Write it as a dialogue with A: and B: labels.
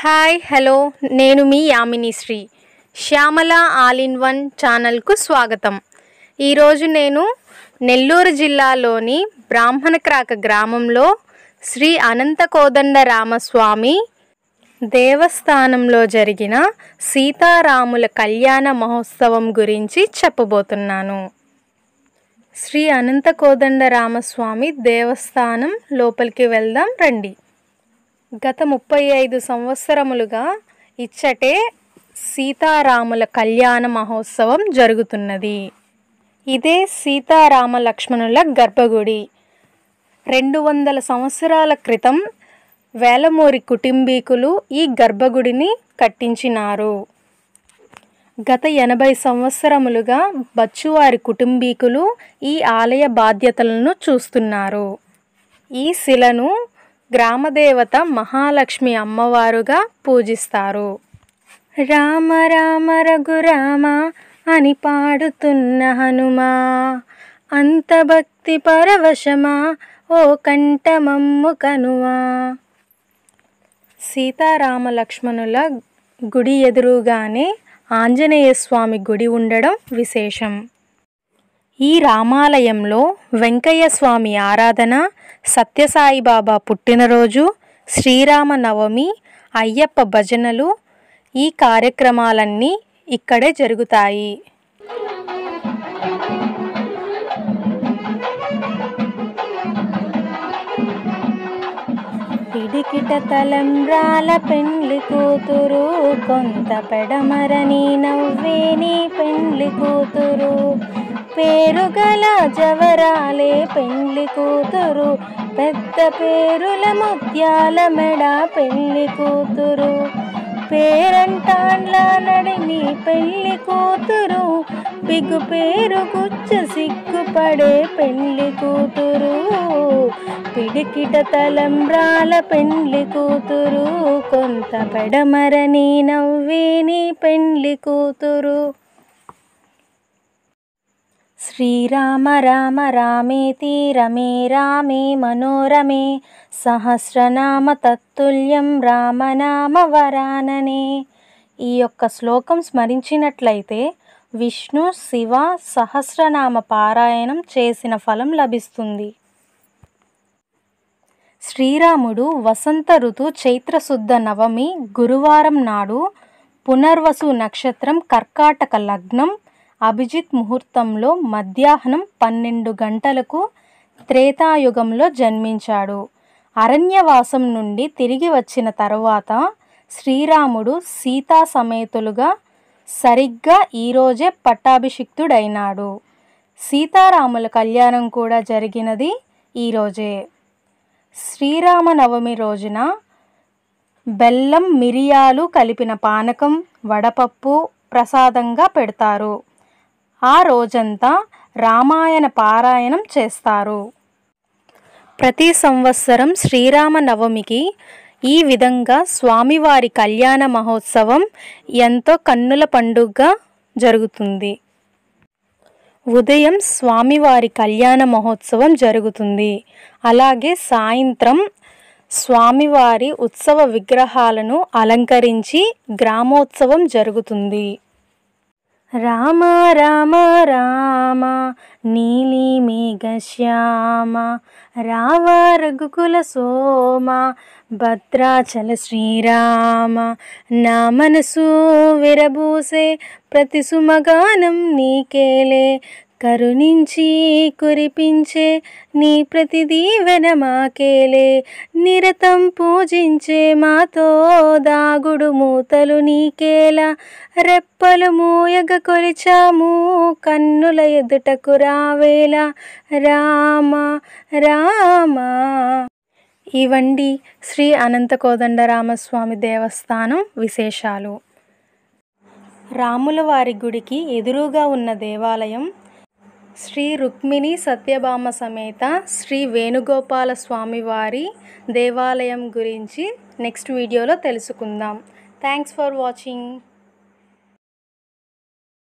A: hi hello నేను మీ Yamini Sri Shyamala all in one ఛానల్కు స్వాగతం ఈరోజు నేను నెల్లూరు జిల్లాలోని బ్రాహ్మణక్రాక గ్రామంలో శ్రీ అనంత కోదండ రామస్వామి దేవస్థానంలో జరిగిన సీతారాముల కళ్యాణ మహోత్సవం గురించి చెప్పబోతున్నాను శ్రీ అనంత కోదండ రామస్వామి దేవస్థానం లోపలికి వెళ్దాం రండి గత ముప్పై ఐదు సంవత్సరములుగా ఇచ్చటే సీతారాముల కళ్యాణ మహోత్సవం జరుగుతున్నది ఇదే సీతారామ లక్ష్మణుల గర్భగుడి రెండు వందల సంవత్సరాల క్రితం వేలమూరి కుటుంబీకులు ఈ గర్భగుడిని కట్టించినారు గత ఎనభై సంవత్సరములుగా బచ్చువారి కుటుంబీకులు ఈ ఆలయ బాధ్యతలను చూస్తున్నారు ఈ శిలను గ్రామదేవత మహాలక్ష్మి అమ్మవారుగా పూజిస్తారు రామ రామ రామ అని పాడుతున్న హనుమా అంత భక్తి పరవశమా ఓ కంఠమమ్ము కనుమా సీతారామ లక్ష్మణుల గుడి ఎదురుగానే ఆంజనేయ స్వామి గుడి ఉండడం విశేషం ఈ రామాలయంలో వెంకయ్య స్వామి ఆరాధన సత్యసాయిబాబా పుట్టినరోజు శ్రీరామ నవమి అయ్యప్ప భజనలు ఈ కార్యక్రమాలన్నీ ఇక్కడే జరుగుతాయి పిడికిట తలంబ్రాల పెండ్లి కూతురు కొంత పెడమరని నవ్వేని పెండ్లి కూతురు పేరు గల జవరాలే పెళ్లి కూతురు పెద్ద పేరుల ముత్యాల మెడ పెళ్లి కూతురు పేరంటాండ్ల నడిమి పెళ్లి కూతురు పిగు పేరు గుచ్చు సిగ్గుపడే పెళ్లి కూతురు పిడికిట తలంబ్రాల పెండ్లి కూతురు కొంత పెడమరని నవ్వి నీ పెండ్లి కూతురు శ్రీరామ రామ రామేతి రమే రామే మనోరమే సహస్రనామ తత్తుల్యం రామనామ వరాననే ఈ యొక్క శ్లోకం స్మరించినట్లయితే విష్ణు శివ సహస్రనామ పారాయణం చేసిన ఫలం లభిస్తుంది శ్రీరాముడు వసంత ఋతు చైత్రశుద్ధ నవమి గురువారం నాడు పునర్వసు నక్షత్రం కర్కాటక లగ్నం అభిజిత్ ముహూర్తంలో మధ్యాహ్నం పన్నెండు గంటలకు త్రేతాయుగంలో జన్మించాడు అరణ్యవాసం నుండి తిరిగి వచ్చిన తరువాత శ్రీరాముడు సీతా సమేతులుగా సరిగ్గా ఈరోజే పట్టాభిషిక్తుడైనాడు సీతారాముల కళ్యాణం కూడా జరిగినది ఈరోజే శ్రీరామనవమి రోజున బెల్లం మిరియాలు కలిపిన పానకం వడపప్పు ప్రసాదంగా పెడతారు ఆ రోజంతా రామాయణ పారాయణం చేస్తారు ప్రతి సంవత్సరం శ్రీరామ నవమికి ఈ విధంగా స్వామివారి కళ్యాణ మహోత్సవం ఎంతో కన్నుల పండుగగా జరుగుతుంది ఉదయం స్వామివారి కళ్యాణ మహోత్సవం జరుగుతుంది అలాగే సాయంత్రం స్వామివారి ఉత్సవ విగ్రహాలను అలంకరించి గ్రామోత్సవం జరుగుతుంది రామ రామ రామ నీలి మేఘశ్యామ రావ రఘుకుల సోమ భద్రాచల శ్రీరామ నా మనసు విరబూసే ప్రతి సుమగానం నీకేలే కరుణించి కురిపించే నీ ప్రతి దీవెన మాకేలే నిరతం పూజించే మాతో దాగుడు మూతలు నీకేలా రెప్పలు మూయగ కొలిచాము కన్నుల ఎదుటకు రావేలా రామ రామ ఇవండి శ్రీ అనంత కోదండరామస్వామి దేవస్థానం విశేషాలు రాముల వారి గుడికి ఎదురుగా ఉన్న దేవాలయం శ్రీ రుక్మిణి సత్యభామ సమేత శ్రీ వేణుగోపాల స్వామివారి దేవాలయం గురించి నెక్స్ట్ వీడియోలో తెలుసుకుందాం థ్యాంక్స్ ఫర్ వాచింగ్